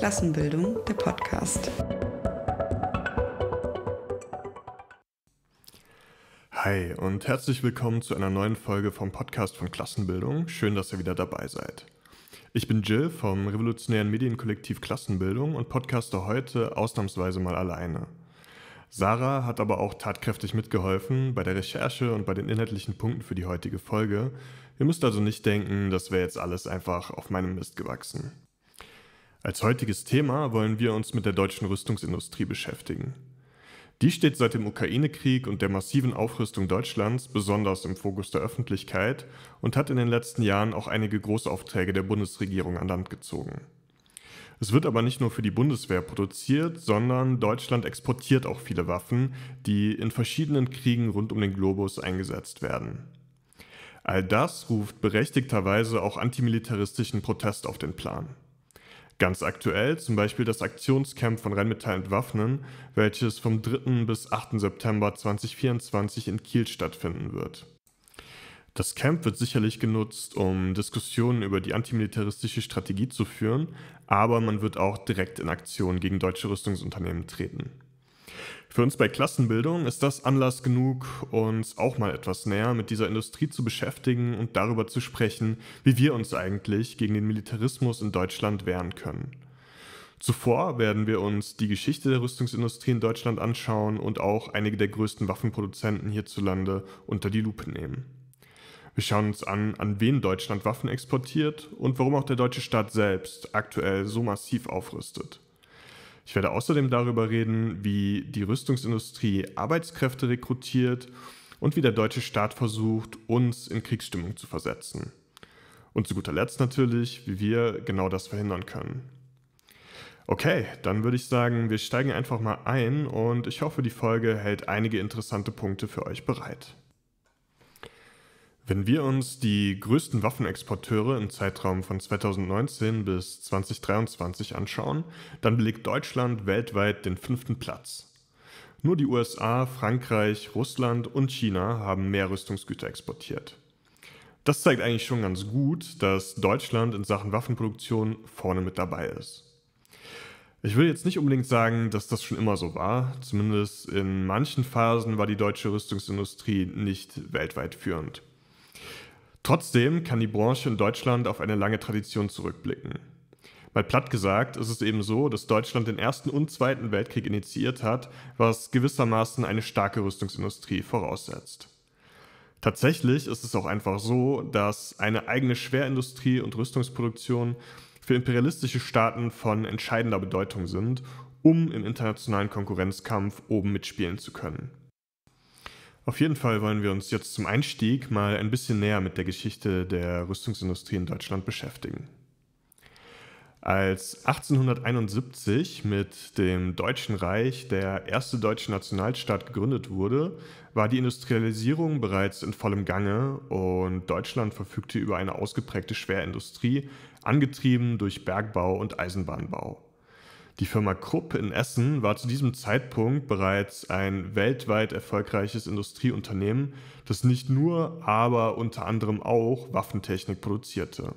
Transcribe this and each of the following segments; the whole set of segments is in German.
Klassenbildung, der Podcast. Hi und herzlich willkommen zu einer neuen Folge vom Podcast von Klassenbildung. Schön, dass ihr wieder dabei seid. Ich bin Jill vom revolutionären Medienkollektiv Klassenbildung und podcaste heute ausnahmsweise mal alleine. Sarah hat aber auch tatkräftig mitgeholfen bei der Recherche und bei den inhaltlichen Punkten für die heutige Folge. Ihr müsst also nicht denken, das wäre jetzt alles einfach auf meinem Mist gewachsen. Als heutiges Thema wollen wir uns mit der deutschen Rüstungsindustrie beschäftigen. Die steht seit dem Ukraine-Krieg und der massiven Aufrüstung Deutschlands besonders im Fokus der Öffentlichkeit und hat in den letzten Jahren auch einige Großaufträge der Bundesregierung an Land gezogen. Es wird aber nicht nur für die Bundeswehr produziert, sondern Deutschland exportiert auch viele Waffen, die in verschiedenen Kriegen rund um den Globus eingesetzt werden. All das ruft berechtigterweise auch antimilitaristischen Protest auf den Plan. Ganz aktuell zum Beispiel das Aktionscamp von Rheinmetall Entwaffnen, welches vom 3. bis 8. September 2024 in Kiel stattfinden wird. Das Camp wird sicherlich genutzt, um Diskussionen über die antimilitaristische Strategie zu führen, aber man wird auch direkt in Aktion gegen deutsche Rüstungsunternehmen treten. Für uns bei Klassenbildung ist das Anlass genug, uns auch mal etwas näher mit dieser Industrie zu beschäftigen und darüber zu sprechen, wie wir uns eigentlich gegen den Militarismus in Deutschland wehren können. Zuvor werden wir uns die Geschichte der Rüstungsindustrie in Deutschland anschauen und auch einige der größten Waffenproduzenten hierzulande unter die Lupe nehmen. Wir schauen uns an, an wen Deutschland Waffen exportiert und warum auch der deutsche Staat selbst aktuell so massiv aufrüstet. Ich werde außerdem darüber reden, wie die Rüstungsindustrie Arbeitskräfte rekrutiert und wie der deutsche Staat versucht, uns in Kriegsstimmung zu versetzen. Und zu guter Letzt natürlich, wie wir genau das verhindern können. Okay, dann würde ich sagen, wir steigen einfach mal ein und ich hoffe, die Folge hält einige interessante Punkte für euch bereit. Wenn wir uns die größten Waffenexporteure im Zeitraum von 2019 bis 2023 anschauen, dann belegt Deutschland weltweit den fünften Platz. Nur die USA, Frankreich, Russland und China haben mehr Rüstungsgüter exportiert. Das zeigt eigentlich schon ganz gut, dass Deutschland in Sachen Waffenproduktion vorne mit dabei ist. Ich will jetzt nicht unbedingt sagen, dass das schon immer so war. Zumindest in manchen Phasen war die deutsche Rüstungsindustrie nicht weltweit führend. Trotzdem kann die Branche in Deutschland auf eine lange Tradition zurückblicken. Mal platt gesagt ist es eben so, dass Deutschland den Ersten und Zweiten Weltkrieg initiiert hat, was gewissermaßen eine starke Rüstungsindustrie voraussetzt. Tatsächlich ist es auch einfach so, dass eine eigene Schwerindustrie und Rüstungsproduktion für imperialistische Staaten von entscheidender Bedeutung sind, um im internationalen Konkurrenzkampf oben mitspielen zu können. Auf jeden Fall wollen wir uns jetzt zum Einstieg mal ein bisschen näher mit der Geschichte der Rüstungsindustrie in Deutschland beschäftigen. Als 1871 mit dem Deutschen Reich der erste deutsche Nationalstaat gegründet wurde, war die Industrialisierung bereits in vollem Gange und Deutschland verfügte über eine ausgeprägte Schwerindustrie, angetrieben durch Bergbau und Eisenbahnbau. Die Firma Krupp in Essen war zu diesem Zeitpunkt bereits ein weltweit erfolgreiches Industrieunternehmen, das nicht nur, aber unter anderem auch Waffentechnik produzierte.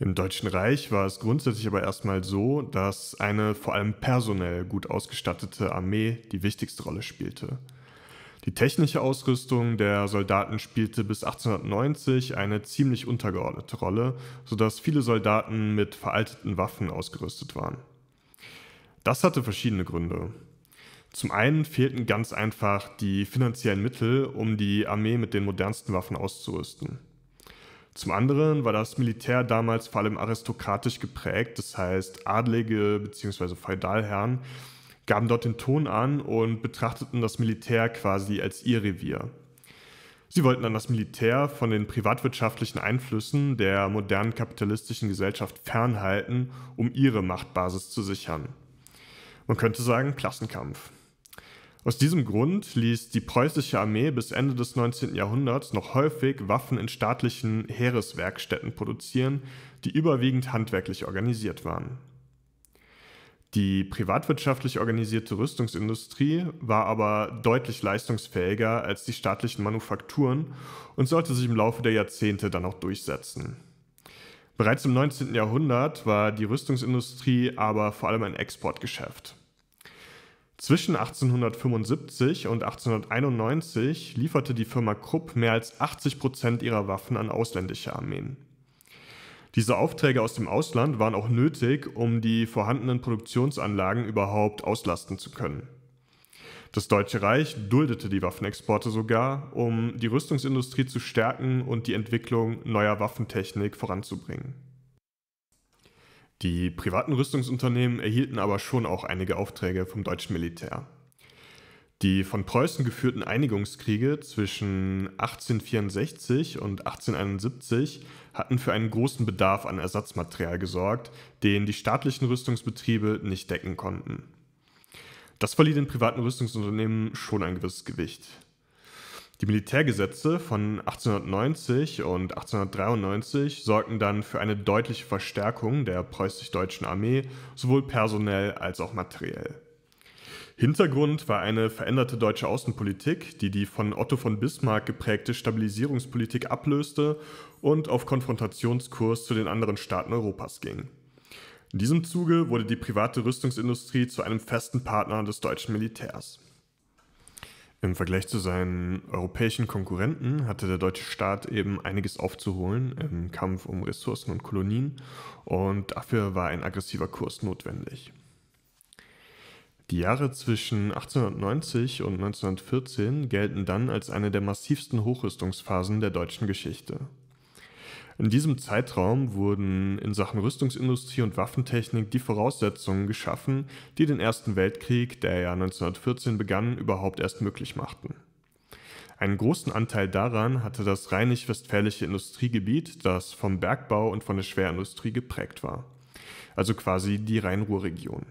Im Deutschen Reich war es grundsätzlich aber erstmal so, dass eine vor allem personell gut ausgestattete Armee die wichtigste Rolle spielte. Die technische Ausrüstung der Soldaten spielte bis 1890 eine ziemlich untergeordnete Rolle, sodass viele Soldaten mit veralteten Waffen ausgerüstet waren. Das hatte verschiedene Gründe. Zum einen fehlten ganz einfach die finanziellen Mittel, um die Armee mit den modernsten Waffen auszurüsten. Zum anderen war das Militär damals vor allem aristokratisch geprägt, das heißt adlige bzw. Feudalherren gaben dort den Ton an und betrachteten das Militär quasi als ihr Revier. Sie wollten dann das Militär von den privatwirtschaftlichen Einflüssen der modernen kapitalistischen Gesellschaft fernhalten, um ihre Machtbasis zu sichern. Man könnte sagen Klassenkampf. Aus diesem Grund ließ die preußische Armee bis Ende des 19. Jahrhunderts noch häufig Waffen in staatlichen Heereswerkstätten produzieren, die überwiegend handwerklich organisiert waren. Die privatwirtschaftlich organisierte Rüstungsindustrie war aber deutlich leistungsfähiger als die staatlichen Manufakturen und sollte sich im Laufe der Jahrzehnte dann auch durchsetzen. Bereits im 19. Jahrhundert war die Rüstungsindustrie aber vor allem ein Exportgeschäft. Zwischen 1875 und 1891 lieferte die Firma Krupp mehr als 80 Prozent ihrer Waffen an ausländische Armeen. Diese Aufträge aus dem Ausland waren auch nötig, um die vorhandenen Produktionsanlagen überhaupt auslasten zu können. Das Deutsche Reich duldete die Waffenexporte sogar, um die Rüstungsindustrie zu stärken und die Entwicklung neuer Waffentechnik voranzubringen. Die privaten Rüstungsunternehmen erhielten aber schon auch einige Aufträge vom deutschen Militär. Die von Preußen geführten Einigungskriege zwischen 1864 und 1871 hatten für einen großen Bedarf an Ersatzmaterial gesorgt, den die staatlichen Rüstungsbetriebe nicht decken konnten. Das verlieh den privaten Rüstungsunternehmen schon ein gewisses Gewicht. Die Militärgesetze von 1890 und 1893 sorgten dann für eine deutliche Verstärkung der preußisch-deutschen Armee, sowohl personell als auch materiell. Hintergrund war eine veränderte deutsche Außenpolitik, die die von Otto von Bismarck geprägte Stabilisierungspolitik ablöste und auf Konfrontationskurs zu den anderen Staaten Europas ging. In diesem Zuge wurde die private Rüstungsindustrie zu einem festen Partner des deutschen Militärs. Im Vergleich zu seinen europäischen Konkurrenten hatte der deutsche Staat eben einiges aufzuholen im Kampf um Ressourcen und Kolonien und dafür war ein aggressiver Kurs notwendig. Die Jahre zwischen 1890 und 1914 gelten dann als eine der massivsten Hochrüstungsphasen der deutschen Geschichte. In diesem Zeitraum wurden in Sachen Rüstungsindustrie und Waffentechnik die Voraussetzungen geschaffen, die den Ersten Weltkrieg, der ja 1914 begann, überhaupt erst möglich machten. Einen großen Anteil daran hatte das rheinisch-westfälische Industriegebiet, das vom Bergbau und von der Schwerindustrie geprägt war. Also quasi die Rhein-Ruhr-Region.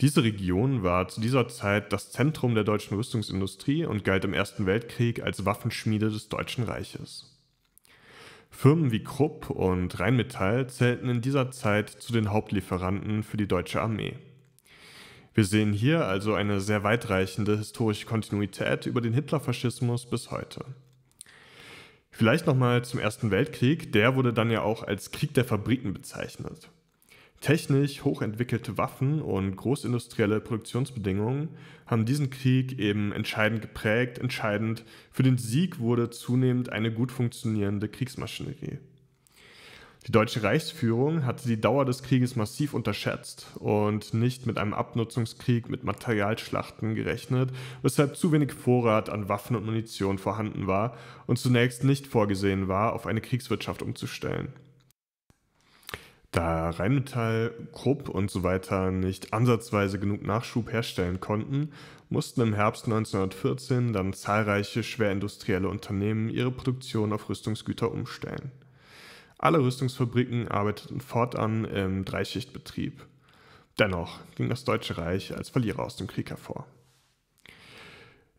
Diese Region war zu dieser Zeit das Zentrum der deutschen Rüstungsindustrie und galt im Ersten Weltkrieg als Waffenschmiede des Deutschen Reiches. Firmen wie Krupp und Rheinmetall zählten in dieser Zeit zu den Hauptlieferanten für die deutsche Armee. Wir sehen hier also eine sehr weitreichende historische Kontinuität über den Hitlerfaschismus bis heute. Vielleicht nochmal zum Ersten Weltkrieg, der wurde dann ja auch als Krieg der Fabriken bezeichnet. Technisch hochentwickelte Waffen und großindustrielle Produktionsbedingungen haben diesen Krieg eben entscheidend geprägt. Entscheidend für den Sieg wurde zunehmend eine gut funktionierende Kriegsmaschinerie. Die deutsche Reichsführung hatte die Dauer des Krieges massiv unterschätzt und nicht mit einem Abnutzungskrieg mit Materialschlachten gerechnet, weshalb zu wenig Vorrat an Waffen und Munition vorhanden war und zunächst nicht vorgesehen war, auf eine Kriegswirtschaft umzustellen. Da Rheinmetall, Krupp und so weiter nicht ansatzweise genug Nachschub herstellen konnten, mussten im Herbst 1914 dann zahlreiche schwerindustrielle Unternehmen ihre Produktion auf Rüstungsgüter umstellen. Alle Rüstungsfabriken arbeiteten fortan im Dreischichtbetrieb. Dennoch ging das Deutsche Reich als Verlierer aus dem Krieg hervor.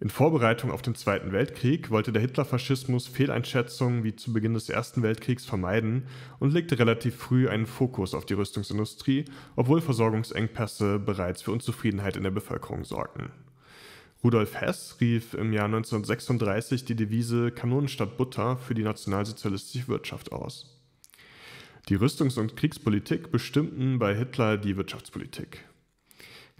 In Vorbereitung auf den Zweiten Weltkrieg wollte der Hitlerfaschismus Fehleinschätzungen wie zu Beginn des Ersten Weltkriegs vermeiden und legte relativ früh einen Fokus auf die Rüstungsindustrie, obwohl Versorgungsengpässe bereits für Unzufriedenheit in der Bevölkerung sorgten. Rudolf Hess rief im Jahr 1936 die Devise Kanonen statt Butter für die nationalsozialistische Wirtschaft aus. Die Rüstungs- und Kriegspolitik bestimmten bei Hitler die Wirtschaftspolitik.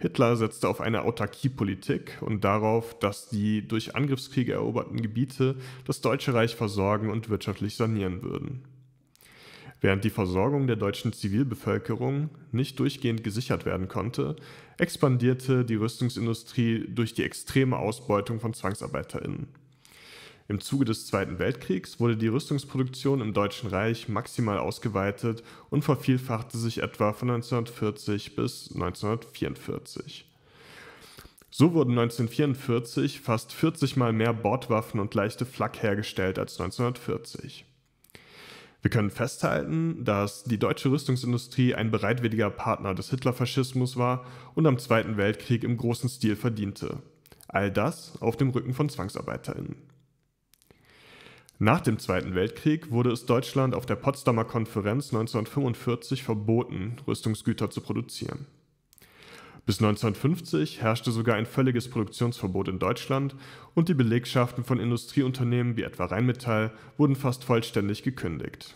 Hitler setzte auf eine Autarkiepolitik und darauf, dass die durch Angriffskriege eroberten Gebiete das Deutsche Reich versorgen und wirtschaftlich sanieren würden. Während die Versorgung der deutschen Zivilbevölkerung nicht durchgehend gesichert werden konnte, expandierte die Rüstungsindustrie durch die extreme Ausbeutung von Zwangsarbeiterinnen. Im Zuge des Zweiten Weltkriegs wurde die Rüstungsproduktion im Deutschen Reich maximal ausgeweitet und vervielfachte sich etwa von 1940 bis 1944. So wurden 1944 fast 40 mal mehr Bordwaffen und leichte Flak hergestellt als 1940. Wir können festhalten, dass die deutsche Rüstungsindustrie ein bereitwilliger Partner des Hitlerfaschismus war und am Zweiten Weltkrieg im großen Stil verdiente. All das auf dem Rücken von Zwangsarbeiterinnen. Nach dem Zweiten Weltkrieg wurde es Deutschland auf der Potsdamer Konferenz 1945 verboten, Rüstungsgüter zu produzieren. Bis 1950 herrschte sogar ein völliges Produktionsverbot in Deutschland und die Belegschaften von Industrieunternehmen wie etwa Rheinmetall wurden fast vollständig gekündigt.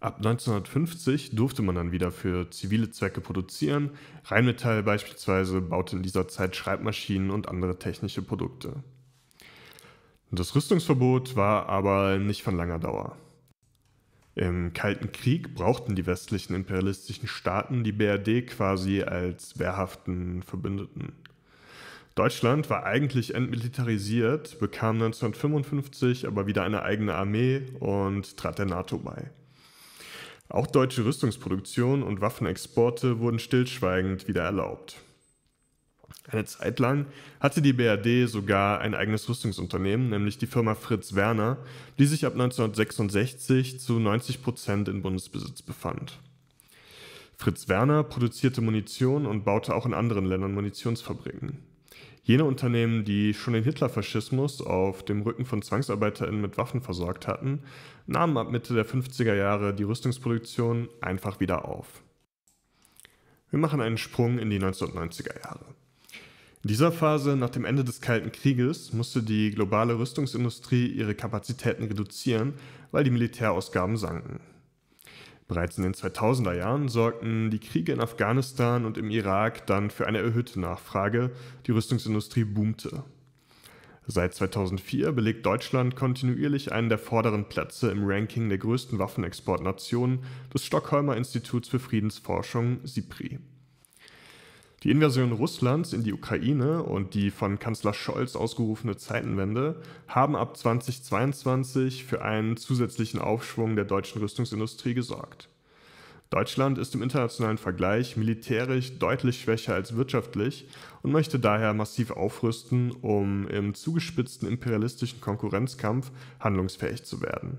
Ab 1950 durfte man dann wieder für zivile Zwecke produzieren. Rheinmetall beispielsweise baute in dieser Zeit Schreibmaschinen und andere technische Produkte. Das Rüstungsverbot war aber nicht von langer Dauer. Im Kalten Krieg brauchten die westlichen imperialistischen Staaten die BRD quasi als wehrhaften Verbündeten. Deutschland war eigentlich entmilitarisiert, bekam 1955 aber wieder eine eigene Armee und trat der NATO bei. Auch deutsche Rüstungsproduktion und Waffenexporte wurden stillschweigend wieder erlaubt. Eine Zeit lang hatte die BRD sogar ein eigenes Rüstungsunternehmen, nämlich die Firma Fritz Werner, die sich ab 1966 zu 90 Prozent in Bundesbesitz befand. Fritz Werner produzierte Munition und baute auch in anderen Ländern Munitionsfabriken. Jene Unternehmen, die schon den Hitlerfaschismus auf dem Rücken von ZwangsarbeiterInnen mit Waffen versorgt hatten, nahmen ab Mitte der 50er Jahre die Rüstungsproduktion einfach wieder auf. Wir machen einen Sprung in die 1990er Jahre. In dieser Phase nach dem Ende des Kalten Krieges musste die globale Rüstungsindustrie ihre Kapazitäten reduzieren, weil die Militärausgaben sanken. Bereits in den 2000er Jahren sorgten die Kriege in Afghanistan und im Irak dann für eine erhöhte Nachfrage, die Rüstungsindustrie boomte. Seit 2004 belegt Deutschland kontinuierlich einen der vorderen Plätze im Ranking der größten Waffenexportnationen des Stockholmer Instituts für Friedensforschung SIPRI. Die Invasion Russlands in die Ukraine und die von Kanzler Scholz ausgerufene Zeitenwende haben ab 2022 für einen zusätzlichen Aufschwung der deutschen Rüstungsindustrie gesorgt. Deutschland ist im internationalen Vergleich militärisch deutlich schwächer als wirtschaftlich und möchte daher massiv aufrüsten, um im zugespitzten imperialistischen Konkurrenzkampf handlungsfähig zu werden.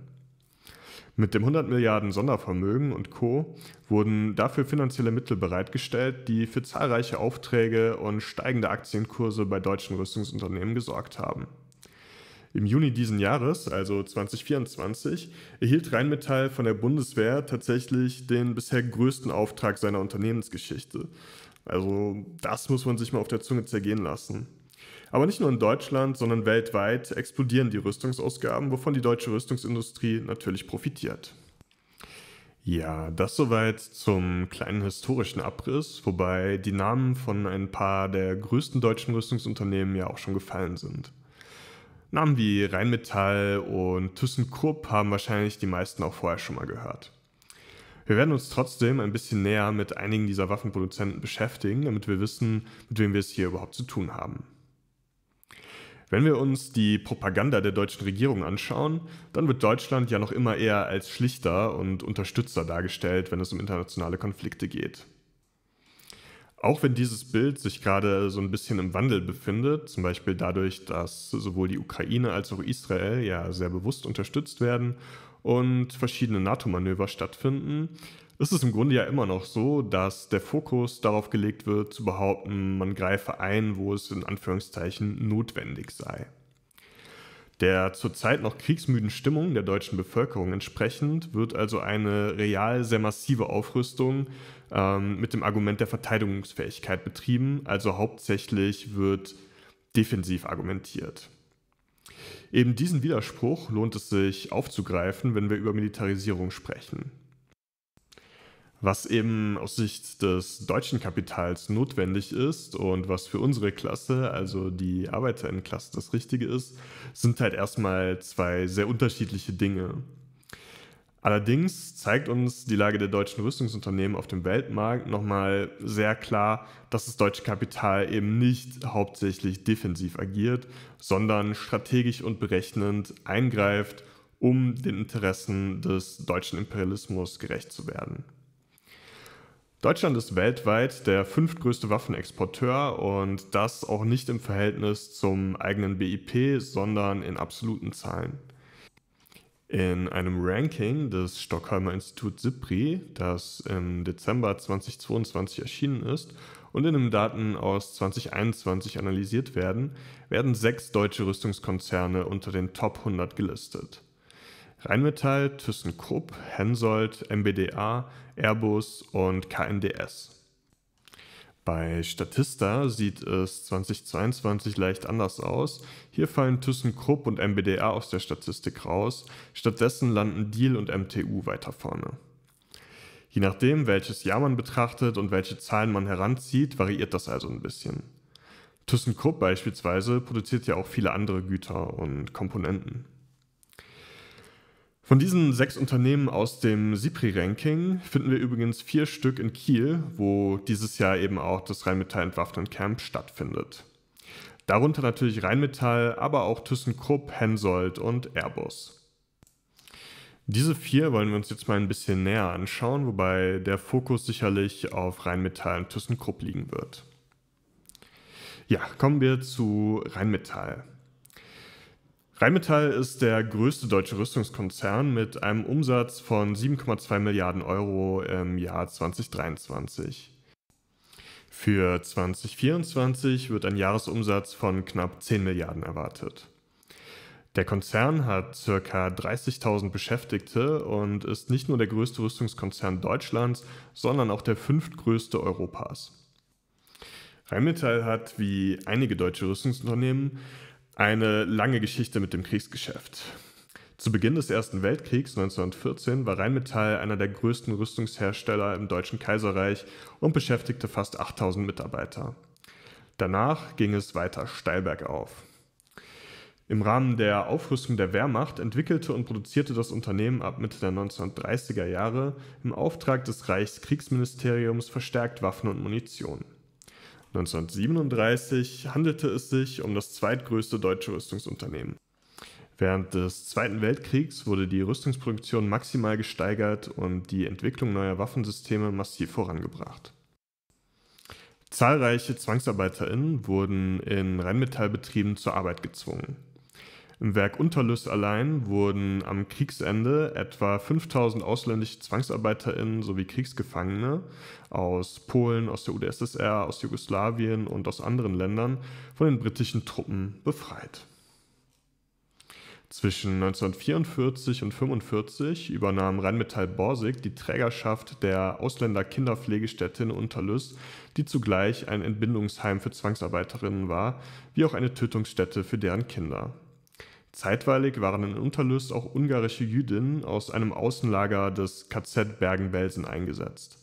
Mit dem 100 Milliarden Sondervermögen und Co. wurden dafür finanzielle Mittel bereitgestellt, die für zahlreiche Aufträge und steigende Aktienkurse bei deutschen Rüstungsunternehmen gesorgt haben. Im Juni diesen Jahres, also 2024, erhielt Rheinmetall von der Bundeswehr tatsächlich den bisher größten Auftrag seiner Unternehmensgeschichte. Also das muss man sich mal auf der Zunge zergehen lassen. Aber nicht nur in Deutschland, sondern weltweit explodieren die Rüstungsausgaben, wovon die deutsche Rüstungsindustrie natürlich profitiert. Ja, das soweit zum kleinen historischen Abriss, wobei die Namen von ein paar der größten deutschen Rüstungsunternehmen ja auch schon gefallen sind. Namen wie Rheinmetall und ThyssenKrupp haben wahrscheinlich die meisten auch vorher schon mal gehört. Wir werden uns trotzdem ein bisschen näher mit einigen dieser Waffenproduzenten beschäftigen, damit wir wissen, mit wem wir es hier überhaupt zu tun haben. Wenn wir uns die Propaganda der deutschen Regierung anschauen, dann wird Deutschland ja noch immer eher als Schlichter und Unterstützer dargestellt, wenn es um internationale Konflikte geht. Auch wenn dieses Bild sich gerade so ein bisschen im Wandel befindet, zum Beispiel dadurch, dass sowohl die Ukraine als auch Israel ja sehr bewusst unterstützt werden und verschiedene NATO-Manöver stattfinden, ist es im Grunde ja immer noch so, dass der Fokus darauf gelegt wird, zu behaupten, man greife ein, wo es in Anführungszeichen notwendig sei. Der zurzeit noch kriegsmüden Stimmung der deutschen Bevölkerung entsprechend wird also eine real sehr massive Aufrüstung ähm, mit dem Argument der Verteidigungsfähigkeit betrieben, also hauptsächlich wird defensiv argumentiert. Eben diesen Widerspruch lohnt es sich aufzugreifen, wenn wir über Militarisierung sprechen was eben aus Sicht des deutschen Kapitals notwendig ist und was für unsere Klasse, also die Arbeiterinnenklasse, das Richtige ist, sind halt erstmal zwei sehr unterschiedliche Dinge. Allerdings zeigt uns die Lage der deutschen Rüstungsunternehmen auf dem Weltmarkt nochmal sehr klar, dass das deutsche Kapital eben nicht hauptsächlich defensiv agiert, sondern strategisch und berechnend eingreift, um den Interessen des deutschen Imperialismus gerecht zu werden. Deutschland ist weltweit der fünftgrößte Waffenexporteur und das auch nicht im Verhältnis zum eigenen BIP, sondern in absoluten Zahlen. In einem Ranking des Stockholmer Instituts SIPRI, das im Dezember 2022 erschienen ist und in den Daten aus 2021 analysiert werden, werden sechs deutsche Rüstungskonzerne unter den Top 100 gelistet. Rheinmetall, ThyssenKrupp, Hensoldt, MBDA, Airbus und KNDS. Bei Statista sieht es 2022 leicht anders aus. Hier fallen ThyssenKrupp und MBDA aus der Statistik raus. Stattdessen landen Deal und MTU weiter vorne. Je nachdem, welches Jahr man betrachtet und welche Zahlen man heranzieht, variiert das also ein bisschen. ThyssenKrupp beispielsweise produziert ja auch viele andere Güter und Komponenten. Von diesen sechs Unternehmen aus dem SIPRI-Ranking finden wir übrigens vier Stück in Kiel, wo dieses Jahr eben auch das Rheinmetall Entwaffnen Camp stattfindet. Darunter natürlich Rheinmetall, aber auch ThyssenKrupp, Hensoldt und Airbus. Diese vier wollen wir uns jetzt mal ein bisschen näher anschauen, wobei der Fokus sicherlich auf Rheinmetall und ThyssenKrupp liegen wird. Ja, kommen wir zu Rheinmetall. Rheinmetall ist der größte deutsche Rüstungskonzern mit einem Umsatz von 7,2 Milliarden Euro im Jahr 2023. Für 2024 wird ein Jahresumsatz von knapp 10 Milliarden erwartet. Der Konzern hat ca. 30.000 Beschäftigte und ist nicht nur der größte Rüstungskonzern Deutschlands, sondern auch der fünftgrößte Europas. Rheinmetall hat, wie einige deutsche Rüstungsunternehmen, eine lange Geschichte mit dem Kriegsgeschäft. Zu Beginn des Ersten Weltkriegs 1914 war Rheinmetall einer der größten Rüstungshersteller im Deutschen Kaiserreich und beschäftigte fast 8000 Mitarbeiter. Danach ging es weiter steil bergauf. Im Rahmen der Aufrüstung der Wehrmacht entwickelte und produzierte das Unternehmen ab Mitte der 1930er Jahre im Auftrag des Reichskriegsministeriums verstärkt Waffen und Munition. 1937 handelte es sich um das zweitgrößte deutsche Rüstungsunternehmen. Während des Zweiten Weltkriegs wurde die Rüstungsproduktion maximal gesteigert und die Entwicklung neuer Waffensysteme massiv vorangebracht. Zahlreiche ZwangsarbeiterInnen wurden in Rheinmetallbetrieben zur Arbeit gezwungen. Im Werk Unterlüss allein wurden am Kriegsende etwa 5000 ausländische ZwangsarbeiterInnen sowie Kriegsgefangene aus Polen, aus der UdSSR, aus Jugoslawien und aus anderen Ländern von den britischen Truppen befreit. Zwischen 1944 und 1945 übernahm Rheinmetall Borsig die Trägerschaft der Ausländer-Kinderpflegestätte in Unterlüss, die zugleich ein Entbindungsheim für Zwangsarbeiterinnen war, wie auch eine Tötungsstätte für deren Kinder. Zeitweilig waren in Unterlüß auch ungarische Jüdinnen aus einem Außenlager des KZ Bergen-Belsen eingesetzt.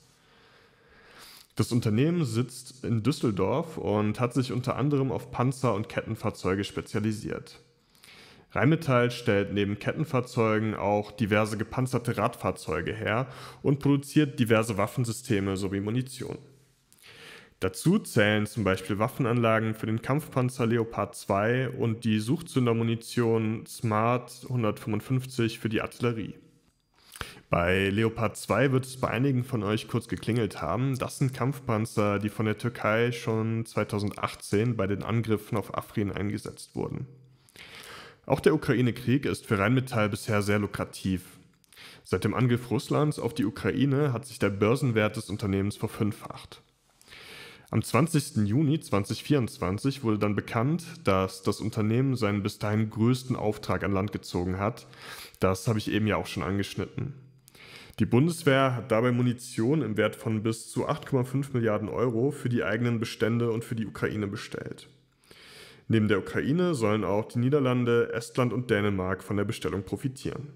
Das Unternehmen sitzt in Düsseldorf und hat sich unter anderem auf Panzer- und Kettenfahrzeuge spezialisiert. Rheinmetall stellt neben Kettenfahrzeugen auch diverse gepanzerte Radfahrzeuge her und produziert diverse Waffensysteme sowie Munition. Dazu zählen zum Beispiel Waffenanlagen für den Kampfpanzer Leopard 2 und die Suchzündermunition Smart 155 für die Artillerie. Bei Leopard 2 wird es bei einigen von euch kurz geklingelt haben. Das sind Kampfpanzer, die von der Türkei schon 2018 bei den Angriffen auf Afrin eingesetzt wurden. Auch der Ukraine-Krieg ist für Rheinmetall bisher sehr lukrativ. Seit dem Angriff Russlands auf die Ukraine hat sich der Börsenwert des Unternehmens verfünffacht. Am 20. Juni 2024 wurde dann bekannt, dass das Unternehmen seinen bis dahin größten Auftrag an Land gezogen hat. Das habe ich eben ja auch schon angeschnitten. Die Bundeswehr hat dabei Munition im Wert von bis zu 8,5 Milliarden Euro für die eigenen Bestände und für die Ukraine bestellt. Neben der Ukraine sollen auch die Niederlande, Estland und Dänemark von der Bestellung profitieren.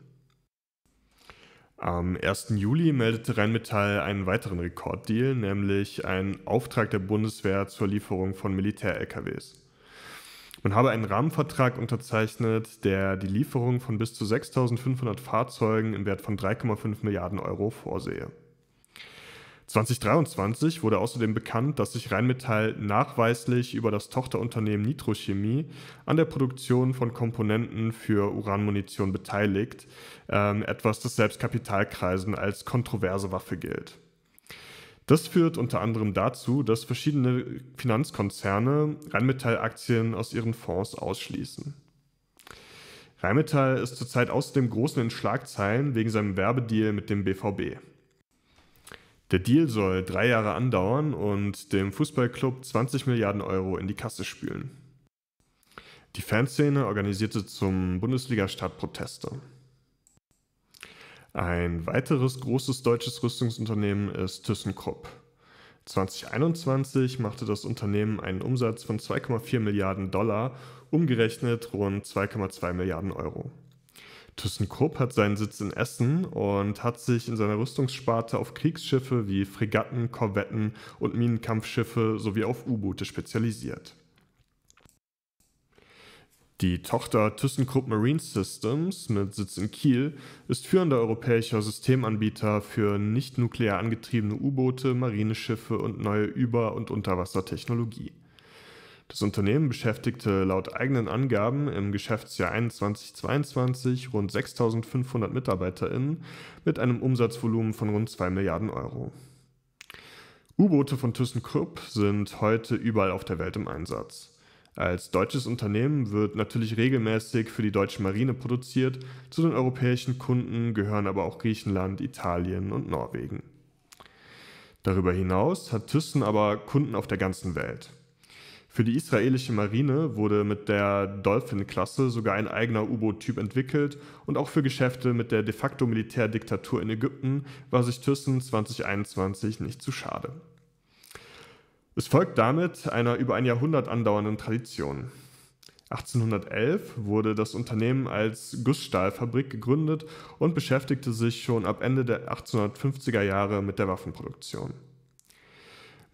Am 1. Juli meldete Rheinmetall einen weiteren Rekorddeal, nämlich einen Auftrag der Bundeswehr zur Lieferung von Militär-LKWs. Man habe einen Rahmenvertrag unterzeichnet, der die Lieferung von bis zu 6.500 Fahrzeugen im Wert von 3,5 Milliarden Euro vorsehe. 2023 wurde außerdem bekannt, dass sich Rheinmetall nachweislich über das Tochterunternehmen Nitrochemie an der Produktion von Komponenten für Uranmunition beteiligt, ähm, etwas, das selbst Kapitalkreisen als kontroverse Waffe gilt. Das führt unter anderem dazu, dass verschiedene Finanzkonzerne Rheinmetall-Aktien aus ihren Fonds ausschließen. Rheinmetall ist zurzeit außerdem großen in Schlagzeilen wegen seinem Werbedeal mit dem BVB. Der Deal soll drei Jahre andauern und dem Fußballclub 20 Milliarden Euro in die Kasse spülen. Die Fanszene organisierte zum Bundesliga-Start Proteste. Ein weiteres großes deutsches Rüstungsunternehmen ist ThyssenKrupp. 2021 machte das Unternehmen einen Umsatz von 2,4 Milliarden Dollar, umgerechnet rund 2,2 Milliarden Euro. ThyssenKrupp hat seinen Sitz in Essen und hat sich in seiner Rüstungssparte auf Kriegsschiffe wie Fregatten, Korvetten und Minenkampfschiffe sowie auf U-Boote spezialisiert. Die Tochter ThyssenKrupp Marine Systems mit Sitz in Kiel ist führender europäischer Systemanbieter für nicht nuklear angetriebene U-Boote, Marineschiffe und neue Über- und Unterwassertechnologie. Das Unternehmen beschäftigte laut eigenen Angaben im Geschäftsjahr 2021-22 rund 6.500 MitarbeiterInnen mit einem Umsatzvolumen von rund 2 Milliarden Euro. U-Boote von ThyssenKrupp sind heute überall auf der Welt im Einsatz. Als deutsches Unternehmen wird natürlich regelmäßig für die deutsche Marine produziert, zu den europäischen Kunden gehören aber auch Griechenland, Italien und Norwegen. Darüber hinaus hat Thyssen aber Kunden auf der ganzen Welt. Für die israelische Marine wurde mit der Dolphin-Klasse sogar ein eigener U-Boot-Typ entwickelt und auch für Geschäfte mit der de facto Militärdiktatur in Ägypten war sich Thyssen 2021 nicht zu schade. Es folgt damit einer über ein Jahrhundert andauernden Tradition. 1811 wurde das Unternehmen als Gussstahlfabrik gegründet und beschäftigte sich schon ab Ende der 1850er Jahre mit der Waffenproduktion.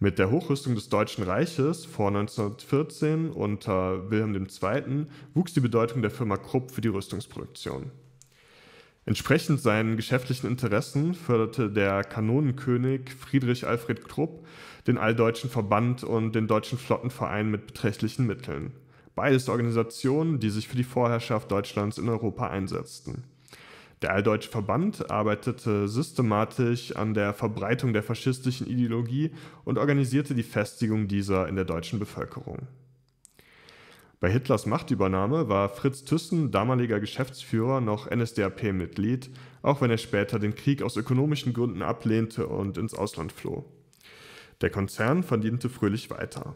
Mit der Hochrüstung des Deutschen Reiches vor 1914 unter Wilhelm II. wuchs die Bedeutung der Firma Krupp für die Rüstungsproduktion. Entsprechend seinen geschäftlichen Interessen förderte der Kanonenkönig Friedrich Alfred Krupp den Alldeutschen Verband und den Deutschen Flottenverein mit beträchtlichen Mitteln. Beides Organisationen, die sich für die Vorherrschaft Deutschlands in Europa einsetzten. Der Alldeutsche Verband arbeitete systematisch an der Verbreitung der faschistischen Ideologie und organisierte die Festigung dieser in der deutschen Bevölkerung. Bei Hitlers Machtübernahme war Fritz Thyssen, damaliger Geschäftsführer, noch NSDAP-Mitglied, auch wenn er später den Krieg aus ökonomischen Gründen ablehnte und ins Ausland floh. Der Konzern verdiente fröhlich weiter.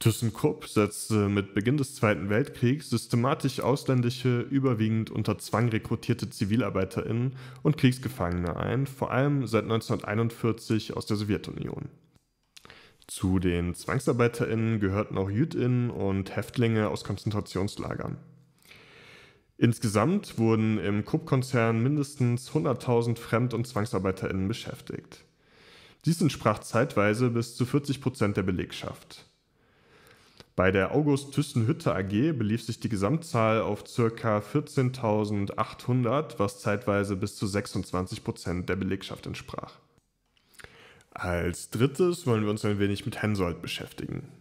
ThyssenKrupp setzte mit Beginn des Zweiten Weltkriegs systematisch ausländische, überwiegend unter Zwang rekrutierte ZivilarbeiterInnen und Kriegsgefangene ein, vor allem seit 1941 aus der Sowjetunion. Zu den ZwangsarbeiterInnen gehörten auch JüdInnen und Häftlinge aus Konzentrationslagern. Insgesamt wurden im Krupp-Konzern mindestens 100.000 Fremd- und ZwangsarbeiterInnen beschäftigt. Dies entsprach zeitweise bis zu 40 Prozent der Belegschaft. Bei der August-Thyssen-Hütte AG belief sich die Gesamtzahl auf ca. 14.800, was zeitweise bis zu 26 Prozent der Belegschaft entsprach. Als drittes wollen wir uns ein wenig mit Hensoldt beschäftigen.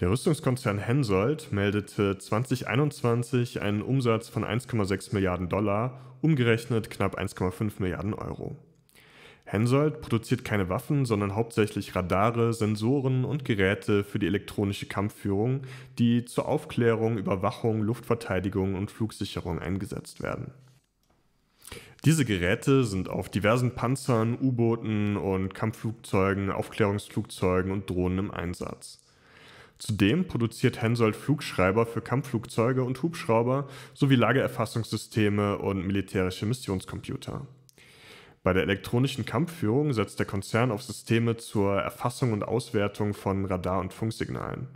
Der Rüstungskonzern Hensoldt meldete 2021 einen Umsatz von 1,6 Milliarden Dollar, umgerechnet knapp 1,5 Milliarden Euro. Hensoldt produziert keine Waffen, sondern hauptsächlich Radare, Sensoren und Geräte für die elektronische Kampfführung, die zur Aufklärung, Überwachung, Luftverteidigung und Flugsicherung eingesetzt werden. Diese Geräte sind auf diversen Panzern, U-Booten und Kampfflugzeugen, Aufklärungsflugzeugen und Drohnen im Einsatz. Zudem produziert Hensoldt Flugschreiber für Kampfflugzeuge und Hubschrauber sowie Lageerfassungssysteme und militärische Missionscomputer. Bei der elektronischen Kampfführung setzt der Konzern auf Systeme zur Erfassung und Auswertung von Radar- und Funksignalen.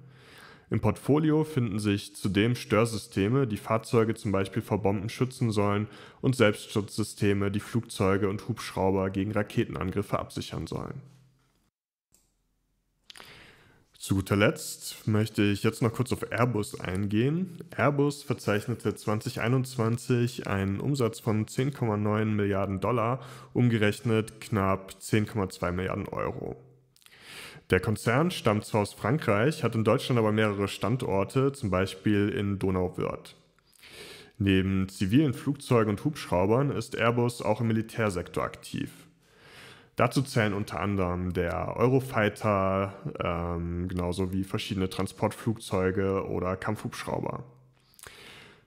Im Portfolio finden sich zudem Störsysteme, die Fahrzeuge zum Beispiel vor Bomben schützen sollen, und Selbstschutzsysteme, die Flugzeuge und Hubschrauber gegen Raketenangriffe absichern sollen. Zu guter Letzt möchte ich jetzt noch kurz auf Airbus eingehen. Airbus verzeichnete 2021 einen Umsatz von 10,9 Milliarden Dollar, umgerechnet knapp 10,2 Milliarden Euro. Der Konzern stammt zwar aus Frankreich, hat in Deutschland aber mehrere Standorte, zum Beispiel in Donauwörth. Neben zivilen Flugzeugen und Hubschraubern ist Airbus auch im Militärsektor aktiv. Dazu zählen unter anderem der Eurofighter, ähm, genauso wie verschiedene Transportflugzeuge oder Kampfhubschrauber.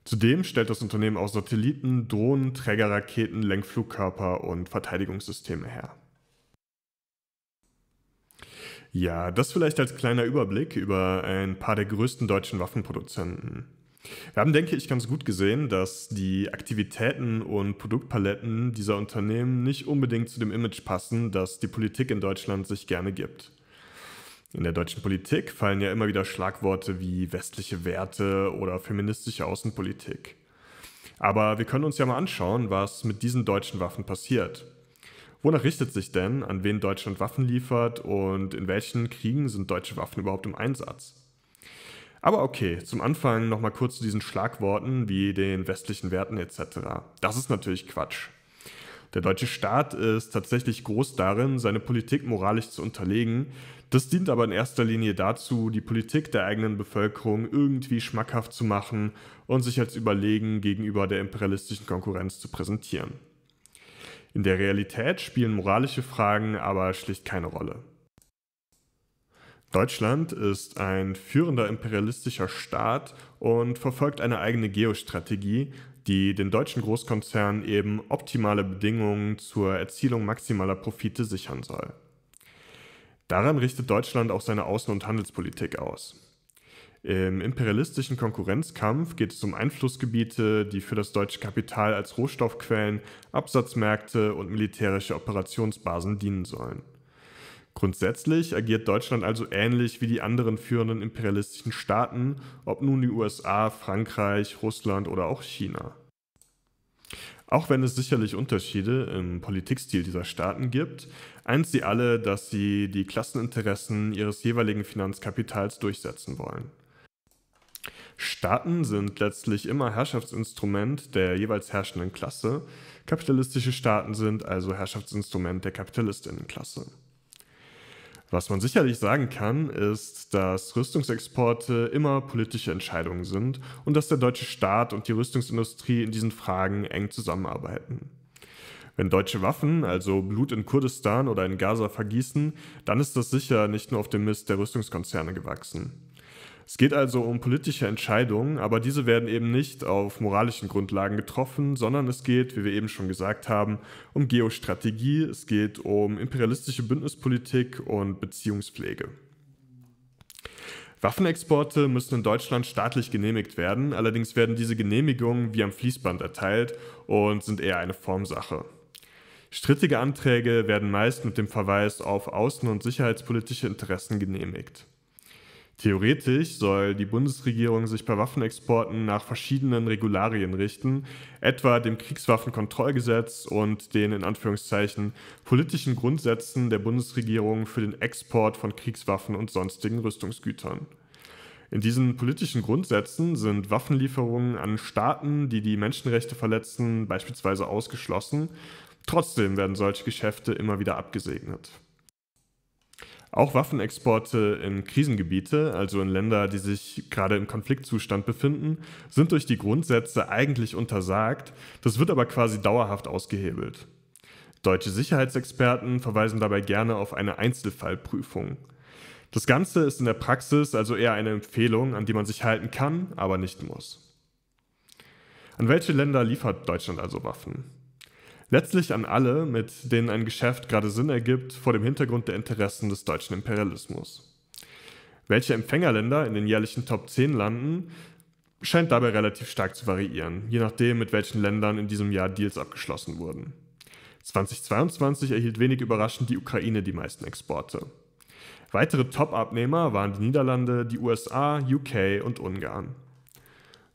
Zudem stellt das Unternehmen auch Satelliten, Drohnen, Trägerraketen, Lenkflugkörper und Verteidigungssysteme her. Ja, das vielleicht als kleiner Überblick über ein paar der größten deutschen Waffenproduzenten. Wir haben, denke ich, ganz gut gesehen, dass die Aktivitäten und Produktpaletten dieser Unternehmen nicht unbedingt zu dem Image passen, das die Politik in Deutschland sich gerne gibt. In der deutschen Politik fallen ja immer wieder Schlagworte wie westliche Werte oder feministische Außenpolitik. Aber wir können uns ja mal anschauen, was mit diesen deutschen Waffen passiert. Wonach richtet sich denn, an wen Deutschland Waffen liefert und in welchen Kriegen sind deutsche Waffen überhaupt im Einsatz? Aber okay, zum Anfang nochmal kurz zu diesen Schlagworten wie den westlichen Werten etc. Das ist natürlich Quatsch. Der deutsche Staat ist tatsächlich groß darin, seine Politik moralisch zu unterlegen. Das dient aber in erster Linie dazu, die Politik der eigenen Bevölkerung irgendwie schmackhaft zu machen und sich als überlegen gegenüber der imperialistischen Konkurrenz zu präsentieren. In der Realität spielen moralische Fragen aber schlicht keine Rolle. Deutschland ist ein führender imperialistischer Staat und verfolgt eine eigene Geostrategie, die den deutschen Großkonzernen eben optimale Bedingungen zur Erzielung maximaler Profite sichern soll. Daran richtet Deutschland auch seine Außen- und Handelspolitik aus. Im imperialistischen Konkurrenzkampf geht es um Einflussgebiete, die für das deutsche Kapital als Rohstoffquellen, Absatzmärkte und militärische Operationsbasen dienen sollen. Grundsätzlich agiert Deutschland also ähnlich wie die anderen führenden imperialistischen Staaten, ob nun die USA, Frankreich, Russland oder auch China. Auch wenn es sicherlich Unterschiede im Politikstil dieser Staaten gibt, eint sie alle, dass sie die Klasseninteressen ihres jeweiligen Finanzkapitals durchsetzen wollen. Staaten sind letztlich immer Herrschaftsinstrument der jeweils herrschenden Klasse, kapitalistische Staaten sind also Herrschaftsinstrument der Kapitalistinnenklasse. Was man sicherlich sagen kann, ist, dass Rüstungsexporte immer politische Entscheidungen sind und dass der deutsche Staat und die Rüstungsindustrie in diesen Fragen eng zusammenarbeiten. Wenn deutsche Waffen, also Blut in Kurdistan oder in Gaza vergießen, dann ist das sicher nicht nur auf dem Mist der Rüstungskonzerne gewachsen. Es geht also um politische Entscheidungen, aber diese werden eben nicht auf moralischen Grundlagen getroffen, sondern es geht, wie wir eben schon gesagt haben, um Geostrategie, es geht um imperialistische Bündnispolitik und Beziehungspflege. Waffenexporte müssen in Deutschland staatlich genehmigt werden, allerdings werden diese Genehmigungen wie am Fließband erteilt und sind eher eine Formsache. Strittige Anträge werden meist mit dem Verweis auf außen- und sicherheitspolitische Interessen genehmigt. Theoretisch soll die Bundesregierung sich bei Waffenexporten nach verschiedenen Regularien richten, etwa dem Kriegswaffenkontrollgesetz und den in Anführungszeichen politischen Grundsätzen der Bundesregierung für den Export von Kriegswaffen und sonstigen Rüstungsgütern. In diesen politischen Grundsätzen sind Waffenlieferungen an Staaten, die die Menschenrechte verletzen, beispielsweise ausgeschlossen. Trotzdem werden solche Geschäfte immer wieder abgesegnet auch Waffenexporte in Krisengebiete, also in Länder, die sich gerade im Konfliktzustand befinden, sind durch die Grundsätze eigentlich untersagt, das wird aber quasi dauerhaft ausgehebelt. Deutsche Sicherheitsexperten verweisen dabei gerne auf eine Einzelfallprüfung. Das Ganze ist in der Praxis also eher eine Empfehlung, an die man sich halten kann, aber nicht muss. An welche Länder liefert Deutschland also Waffen? Letztlich an alle, mit denen ein Geschäft gerade Sinn ergibt, vor dem Hintergrund der Interessen des deutschen Imperialismus. Welche Empfängerländer in den jährlichen Top 10 landen, scheint dabei relativ stark zu variieren, je nachdem, mit welchen Ländern in diesem Jahr Deals abgeschlossen wurden. 2022 erhielt wenig überraschend die Ukraine die meisten Exporte. Weitere Top-Abnehmer waren die Niederlande, die USA, UK und Ungarn.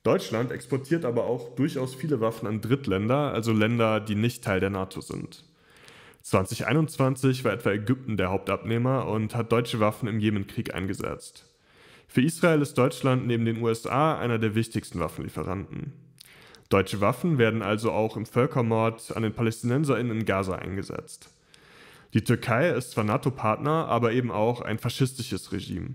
Deutschland exportiert aber auch durchaus viele Waffen an Drittländer, also Länder, die nicht Teil der NATO sind. 2021 war etwa Ägypten der Hauptabnehmer und hat deutsche Waffen im Jemenkrieg eingesetzt. Für Israel ist Deutschland neben den USA einer der wichtigsten Waffenlieferanten. Deutsche Waffen werden also auch im Völkermord an den PalästinenserInnen in Gaza eingesetzt. Die Türkei ist zwar NATO-Partner, aber eben auch ein faschistisches Regime.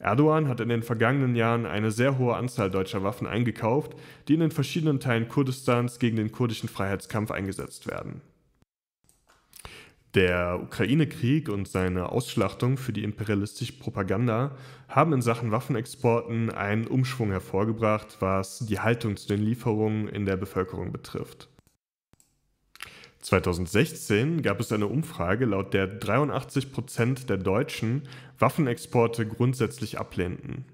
Erdogan hat in den vergangenen Jahren eine sehr hohe Anzahl deutscher Waffen eingekauft, die in den verschiedenen Teilen Kurdistans gegen den kurdischen Freiheitskampf eingesetzt werden. Der Ukraine-Krieg und seine Ausschlachtung für die imperialistische Propaganda haben in Sachen Waffenexporten einen Umschwung hervorgebracht, was die Haltung zu den Lieferungen in der Bevölkerung betrifft. 2016 gab es eine Umfrage, laut der 83 der Deutschen Waffenexporte grundsätzlich ablehnten.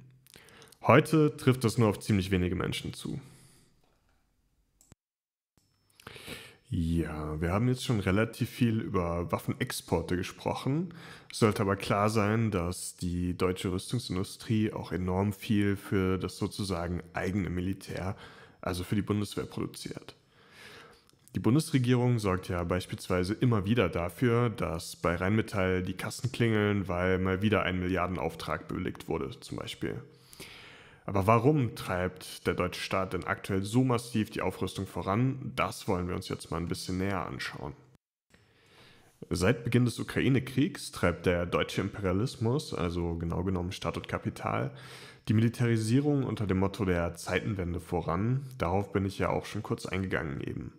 Heute trifft das nur auf ziemlich wenige Menschen zu. Ja, wir haben jetzt schon relativ viel über Waffenexporte gesprochen. Es sollte aber klar sein, dass die deutsche Rüstungsindustrie auch enorm viel für das sozusagen eigene Militär, also für die Bundeswehr produziert. Die Bundesregierung sorgt ja beispielsweise immer wieder dafür, dass bei Rheinmetall die Kassen klingeln, weil mal wieder ein Milliardenauftrag belegt wurde, zum Beispiel. Aber warum treibt der deutsche Staat denn aktuell so massiv die Aufrüstung voran? Das wollen wir uns jetzt mal ein bisschen näher anschauen. Seit Beginn des Ukraine-Kriegs treibt der deutsche Imperialismus, also genau genommen Staat und Kapital, die Militarisierung unter dem Motto der Zeitenwende voran. Darauf bin ich ja auch schon kurz eingegangen eben.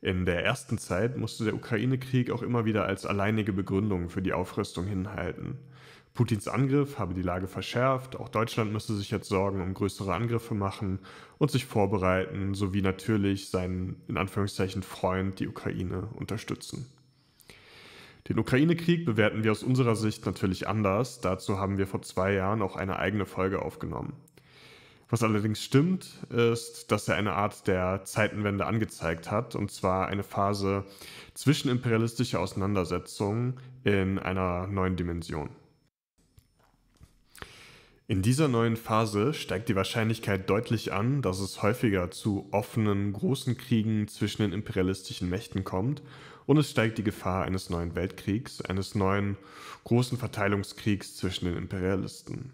In der ersten Zeit musste der Ukraine-Krieg auch immer wieder als alleinige Begründung für die Aufrüstung hinhalten. Putins Angriff habe die Lage verschärft, auch Deutschland müsse sich jetzt Sorgen um größere Angriffe machen und sich vorbereiten, sowie natürlich seinen in Anführungszeichen Freund, die Ukraine, unterstützen. Den Ukraine-Krieg bewerten wir aus unserer Sicht natürlich anders, dazu haben wir vor zwei Jahren auch eine eigene Folge aufgenommen. Was allerdings stimmt, ist, dass er eine Art der Zeitenwende angezeigt hat, und zwar eine Phase zwischen imperialistischer Auseinandersetzung in einer neuen Dimension. In dieser neuen Phase steigt die Wahrscheinlichkeit deutlich an, dass es häufiger zu offenen, großen Kriegen zwischen den imperialistischen Mächten kommt und es steigt die Gefahr eines neuen Weltkriegs, eines neuen großen Verteilungskriegs zwischen den Imperialisten.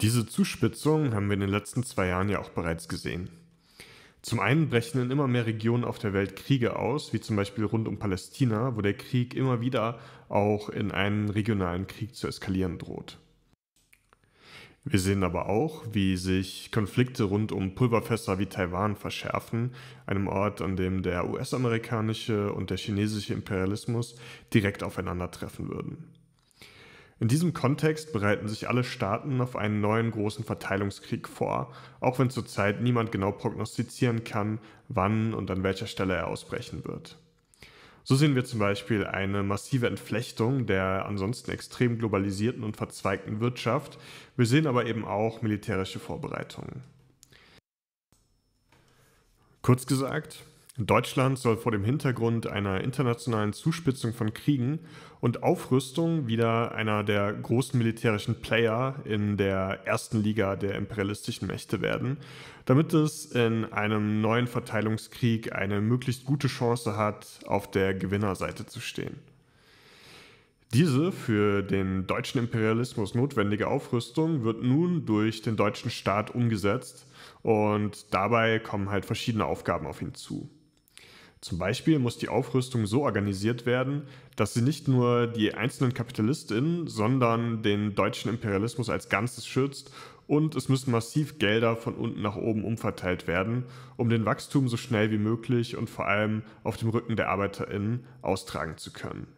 Diese Zuspitzung haben wir in den letzten zwei Jahren ja auch bereits gesehen. Zum einen brechen in immer mehr Regionen auf der Welt Kriege aus, wie zum Beispiel rund um Palästina, wo der Krieg immer wieder auch in einen regionalen Krieg zu eskalieren droht. Wir sehen aber auch, wie sich Konflikte rund um Pulverfässer wie Taiwan verschärfen, einem Ort, an dem der US-amerikanische und der chinesische Imperialismus direkt aufeinandertreffen würden. In diesem Kontext bereiten sich alle Staaten auf einen neuen großen Verteilungskrieg vor, auch wenn zurzeit niemand genau prognostizieren kann, wann und an welcher Stelle er ausbrechen wird. So sehen wir zum Beispiel eine massive Entflechtung der ansonsten extrem globalisierten und verzweigten Wirtschaft. Wir sehen aber eben auch militärische Vorbereitungen. Kurz gesagt, Deutschland soll vor dem Hintergrund einer internationalen Zuspitzung von Kriegen und Aufrüstung wieder einer der großen militärischen Player in der ersten Liga der imperialistischen Mächte werden, damit es in einem neuen Verteilungskrieg eine möglichst gute Chance hat, auf der Gewinnerseite zu stehen. Diese für den deutschen Imperialismus notwendige Aufrüstung wird nun durch den deutschen Staat umgesetzt und dabei kommen halt verschiedene Aufgaben auf ihn zu. Zum Beispiel muss die Aufrüstung so organisiert werden, dass sie nicht nur die einzelnen KapitalistInnen, sondern den deutschen Imperialismus als Ganzes schützt und es müssen massiv Gelder von unten nach oben umverteilt werden, um den Wachstum so schnell wie möglich und vor allem auf dem Rücken der ArbeiterInnen austragen zu können.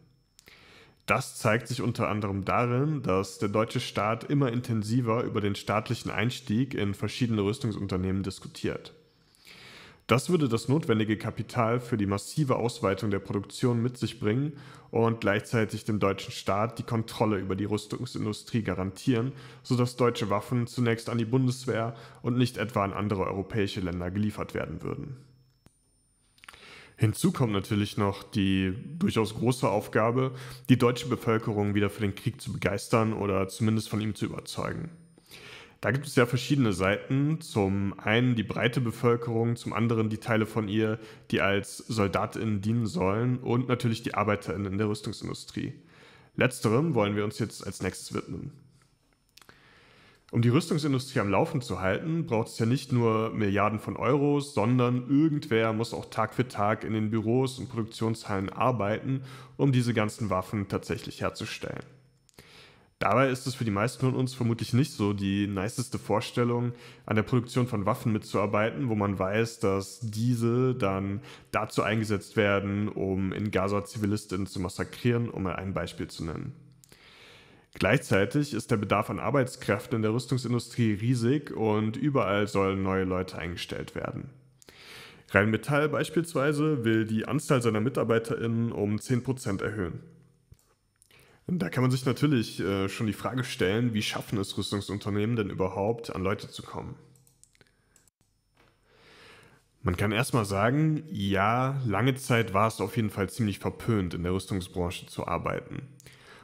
Das zeigt sich unter anderem darin, dass der deutsche Staat immer intensiver über den staatlichen Einstieg in verschiedene Rüstungsunternehmen diskutiert. Das würde das notwendige Kapital für die massive Ausweitung der Produktion mit sich bringen und gleichzeitig dem deutschen Staat die Kontrolle über die Rüstungsindustrie garantieren, sodass deutsche Waffen zunächst an die Bundeswehr und nicht etwa an andere europäische Länder geliefert werden würden. Hinzu kommt natürlich noch die durchaus große Aufgabe, die deutsche Bevölkerung wieder für den Krieg zu begeistern oder zumindest von ihm zu überzeugen. Da gibt es ja verschiedene Seiten. Zum einen die breite Bevölkerung, zum anderen die Teile von ihr, die als Soldatinnen dienen sollen und natürlich die Arbeiterinnen in der Rüstungsindustrie. Letzterem wollen wir uns jetzt als nächstes widmen. Um die Rüstungsindustrie am Laufen zu halten, braucht es ja nicht nur Milliarden von Euros, sondern irgendwer muss auch Tag für Tag in den Büros und Produktionshallen arbeiten, um diese ganzen Waffen tatsächlich herzustellen. Dabei ist es für die meisten von uns vermutlich nicht so die niceste Vorstellung, an der Produktion von Waffen mitzuarbeiten, wo man weiß, dass diese dann dazu eingesetzt werden, um in Gaza Zivilistinnen zu massakrieren, um mal ein Beispiel zu nennen. Gleichzeitig ist der Bedarf an Arbeitskräften in der Rüstungsindustrie riesig und überall sollen neue Leute eingestellt werden. Rheinmetall beispielsweise will die Anzahl seiner MitarbeiterInnen um 10% erhöhen. Da kann man sich natürlich äh, schon die Frage stellen, wie schaffen es Rüstungsunternehmen denn überhaupt, an Leute zu kommen? Man kann erstmal sagen, ja, lange Zeit war es auf jeden Fall ziemlich verpönt, in der Rüstungsbranche zu arbeiten.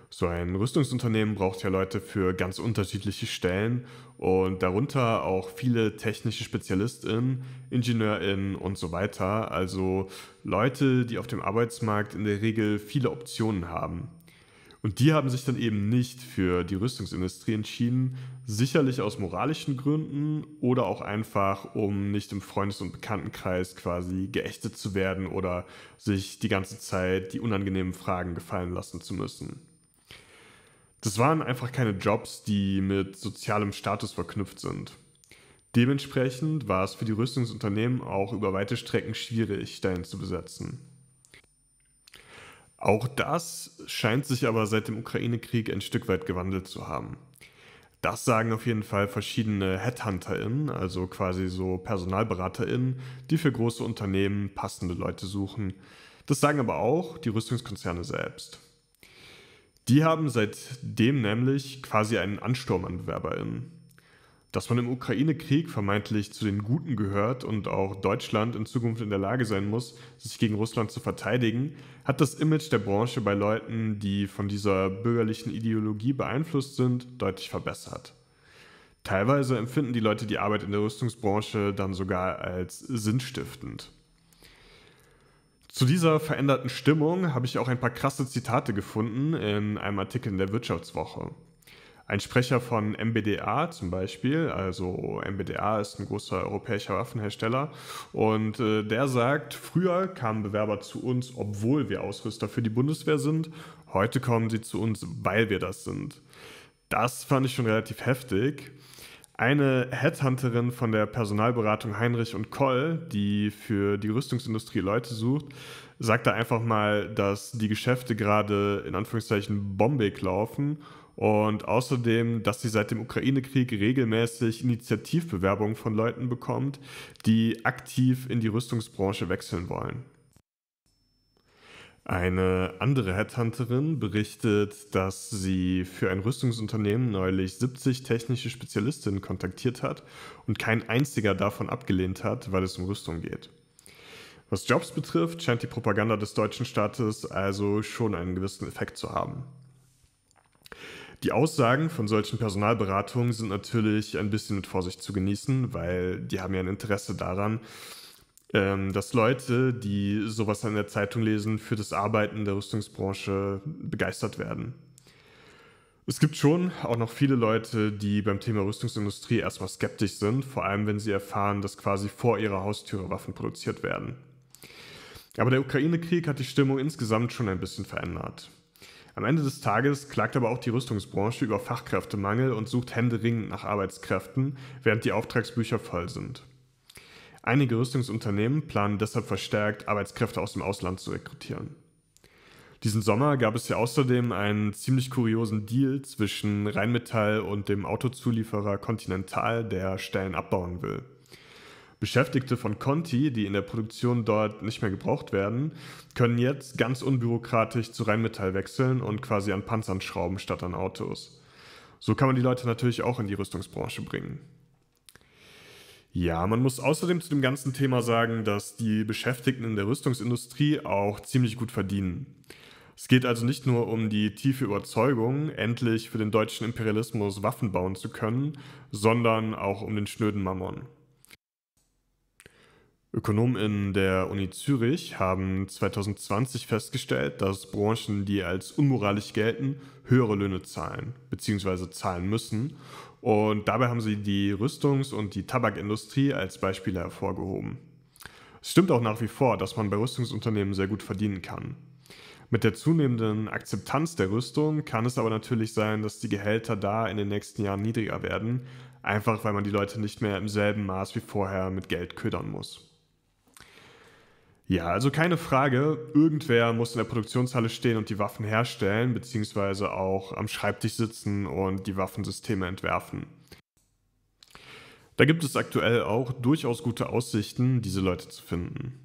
So ein Rüstungsunternehmen braucht ja Leute für ganz unterschiedliche Stellen und darunter auch viele technische SpezialistInnen, IngenieurInnen und so weiter. Also Leute, die auf dem Arbeitsmarkt in der Regel viele Optionen haben. Und die haben sich dann eben nicht für die Rüstungsindustrie entschieden, sicherlich aus moralischen Gründen oder auch einfach, um nicht im Freundes- und Bekanntenkreis quasi geächtet zu werden oder sich die ganze Zeit die unangenehmen Fragen gefallen lassen zu müssen. Das waren einfach keine Jobs, die mit sozialem Status verknüpft sind. Dementsprechend war es für die Rüstungsunternehmen auch über weite Strecken schwierig, Stellen zu besetzen. Auch das scheint sich aber seit dem Ukraine-Krieg ein Stück weit gewandelt zu haben. Das sagen auf jeden Fall verschiedene HeadhunterInnen, also quasi so PersonalberaterInnen, die für große Unternehmen passende Leute suchen. Das sagen aber auch die Rüstungskonzerne selbst. Die haben seitdem nämlich quasi einen Ansturm an BewerberInnen dass man im Ukraine-Krieg vermeintlich zu den Guten gehört und auch Deutschland in Zukunft in der Lage sein muss, sich gegen Russland zu verteidigen, hat das Image der Branche bei Leuten, die von dieser bürgerlichen Ideologie beeinflusst sind, deutlich verbessert. Teilweise empfinden die Leute die Arbeit in der Rüstungsbranche dann sogar als sinnstiftend. Zu dieser veränderten Stimmung habe ich auch ein paar krasse Zitate gefunden in einem Artikel in der Wirtschaftswoche. Ein Sprecher von MBDA zum Beispiel, also MBDA ist ein großer europäischer Waffenhersteller, und äh, der sagt, früher kamen Bewerber zu uns, obwohl wir Ausrüster für die Bundeswehr sind, heute kommen sie zu uns, weil wir das sind. Das fand ich schon relativ heftig. Eine Headhunterin von der Personalberatung Heinrich und Koll, die für die Rüstungsindustrie Leute sucht, sagte einfach mal, dass die Geschäfte gerade in Anführungszeichen bombig laufen und außerdem, dass sie seit dem Ukraine-Krieg regelmäßig Initiativbewerbungen von Leuten bekommt, die aktiv in die Rüstungsbranche wechseln wollen. Eine andere Headhunterin berichtet, dass sie für ein Rüstungsunternehmen neulich 70 technische Spezialistinnen kontaktiert hat und kein einziger davon abgelehnt hat, weil es um Rüstung geht. Was Jobs betrifft, scheint die Propaganda des deutschen Staates also schon einen gewissen Effekt zu haben. Die Aussagen von solchen Personalberatungen sind natürlich ein bisschen mit Vorsicht zu genießen, weil die haben ja ein Interesse daran, ähm, dass Leute, die sowas in der Zeitung lesen, für das Arbeiten der Rüstungsbranche begeistert werden. Es gibt schon auch noch viele Leute, die beim Thema Rüstungsindustrie erstmal skeptisch sind, vor allem wenn sie erfahren, dass quasi vor ihrer Haustüre Waffen produziert werden. Aber der Ukraine-Krieg hat die Stimmung insgesamt schon ein bisschen verändert. Am Ende des Tages klagt aber auch die Rüstungsbranche über Fachkräftemangel und sucht händeringend nach Arbeitskräften, während die Auftragsbücher voll sind. Einige Rüstungsunternehmen planen deshalb verstärkt, Arbeitskräfte aus dem Ausland zu rekrutieren. Diesen Sommer gab es ja außerdem einen ziemlich kuriosen Deal zwischen Rheinmetall und dem Autozulieferer Continental, der Stellen abbauen will. Beschäftigte von Conti, die in der Produktion dort nicht mehr gebraucht werden, können jetzt ganz unbürokratisch zu Rheinmetall wechseln und quasi an Panzern schrauben statt an Autos. So kann man die Leute natürlich auch in die Rüstungsbranche bringen. Ja, man muss außerdem zu dem ganzen Thema sagen, dass die Beschäftigten in der Rüstungsindustrie auch ziemlich gut verdienen. Es geht also nicht nur um die tiefe Überzeugung, endlich für den deutschen Imperialismus Waffen bauen zu können, sondern auch um den schnöden Mammon. Ökonomen der Uni Zürich haben 2020 festgestellt, dass Branchen, die als unmoralisch gelten, höhere Löhne zahlen bzw. zahlen müssen. Und dabei haben sie die Rüstungs- und die Tabakindustrie als Beispiele hervorgehoben. Es stimmt auch nach wie vor, dass man bei Rüstungsunternehmen sehr gut verdienen kann. Mit der zunehmenden Akzeptanz der Rüstung kann es aber natürlich sein, dass die Gehälter da in den nächsten Jahren niedriger werden, einfach weil man die Leute nicht mehr im selben Maß wie vorher mit Geld ködern muss. Ja, also keine Frage. Irgendwer muss in der Produktionshalle stehen und die Waffen herstellen, beziehungsweise auch am Schreibtisch sitzen und die Waffensysteme entwerfen. Da gibt es aktuell auch durchaus gute Aussichten, diese Leute zu finden.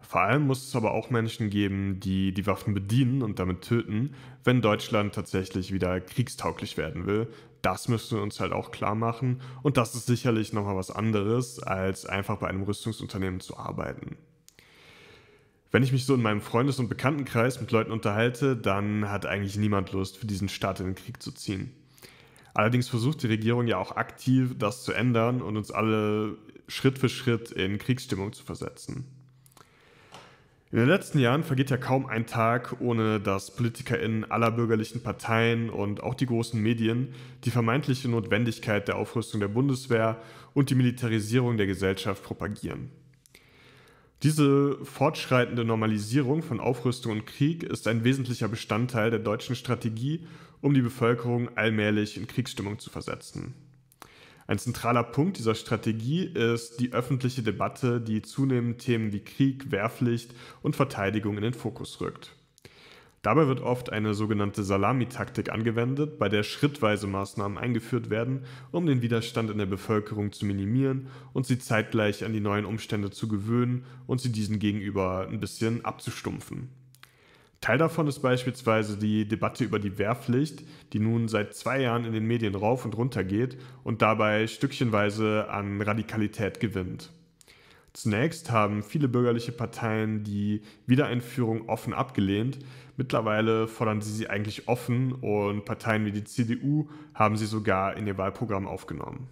Vor allem muss es aber auch Menschen geben, die die Waffen bedienen und damit töten, wenn Deutschland tatsächlich wieder kriegstauglich werden will. Das müssen wir uns halt auch klar machen und das ist sicherlich nochmal was anderes, als einfach bei einem Rüstungsunternehmen zu arbeiten. Wenn ich mich so in meinem Freundes- und Bekanntenkreis mit Leuten unterhalte, dann hat eigentlich niemand Lust, für diesen Staat in den Krieg zu ziehen. Allerdings versucht die Regierung ja auch aktiv, das zu ändern und uns alle Schritt für Schritt in Kriegsstimmung zu versetzen. In den letzten Jahren vergeht ja kaum ein Tag, ohne dass PolitikerInnen aller bürgerlichen Parteien und auch die großen Medien die vermeintliche Notwendigkeit der Aufrüstung der Bundeswehr und die Militarisierung der Gesellschaft propagieren. Diese fortschreitende Normalisierung von Aufrüstung und Krieg ist ein wesentlicher Bestandteil der deutschen Strategie, um die Bevölkerung allmählich in Kriegsstimmung zu versetzen. Ein zentraler Punkt dieser Strategie ist die öffentliche Debatte, die zunehmend Themen wie Krieg, Wehrpflicht und Verteidigung in den Fokus rückt. Dabei wird oft eine sogenannte Salamitaktik angewendet, bei der schrittweise Maßnahmen eingeführt werden, um den Widerstand in der Bevölkerung zu minimieren und sie zeitgleich an die neuen Umstände zu gewöhnen und sie diesen gegenüber ein bisschen abzustumpfen. Teil davon ist beispielsweise die Debatte über die Wehrpflicht, die nun seit zwei Jahren in den Medien rauf und runter geht und dabei stückchenweise an Radikalität gewinnt. Zunächst haben viele bürgerliche Parteien die Wiedereinführung offen abgelehnt. Mittlerweile fordern sie sie eigentlich offen und Parteien wie die CDU haben sie sogar in ihr Wahlprogramm aufgenommen.